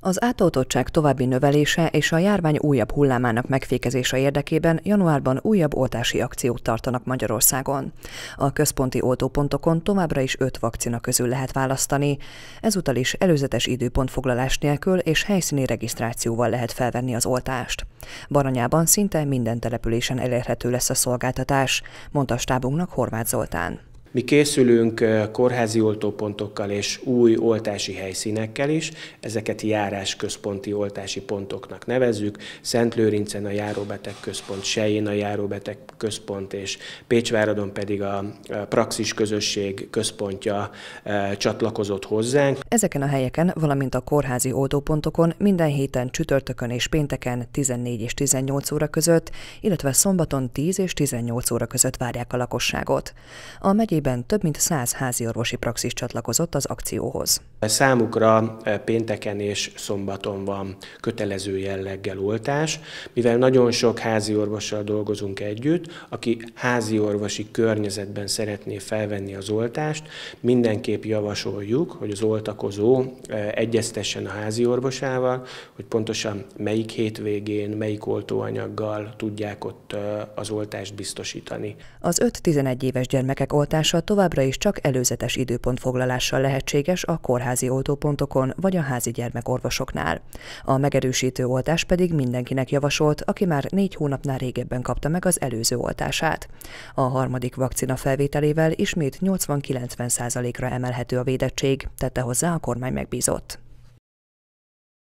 Az átoltottság további növelése és a járvány újabb hullámának megfékezése érdekében januárban újabb oltási akciót tartanak Magyarországon. A központi oltópontokon továbbra is öt vakcina közül lehet választani. Ezúttal is előzetes időpontfoglalás nélkül és helyszíni regisztrációval lehet felvenni az oltást. Baranyában szinte minden településen elérhető lesz a szolgáltatás, mondta stábunknak Horváth Zoltán. Mi készülünk kórházi oltópontokkal és új oltási helyszínekkel is, ezeket járásközponti oltási pontoknak nevezzük, Szentlőrincen a járóbeteg központ, Sején a járóbeteg központ és Pécsváradon pedig a praxis közösség központja csatlakozott hozzánk. Ezeken a helyeken, valamint a kórházi oltópontokon minden héten csütörtökön és pénteken 14 és 18 óra között, illetve szombaton 10 és 18 óra között várják a lakosságot. A megyé esetében több mint 100 háziorvosi praxis csatlakozott az akcióhoz. Számukra eh, pénteken és szombaton van kötelező jelleggel oltás, mivel nagyon sok háziorvossal dolgozunk együtt, aki háziorvosi környezetben szeretné felvenni az oltást, mindenképp javasoljuk, hogy az oltakozó eh, egyeztessen a háziorvosával, hogy pontosan melyik hétvégén, melyik oltóanyaggal tudják ott eh, az oltást biztosítani. Az 5-11 éves gyermekek oltása ellátása továbbra is csak előzetes időpontfoglalással lehetséges a kórházi oltópontokon vagy a házi gyermekorvosoknál. A megerősítő oltás pedig mindenkinek javasolt, aki már négy hónapnál régebben kapta meg az előző oltását. A harmadik vakcina felvételével ismét 80-90%-ra emelhető a védettség, tette hozzá a kormány megbízott.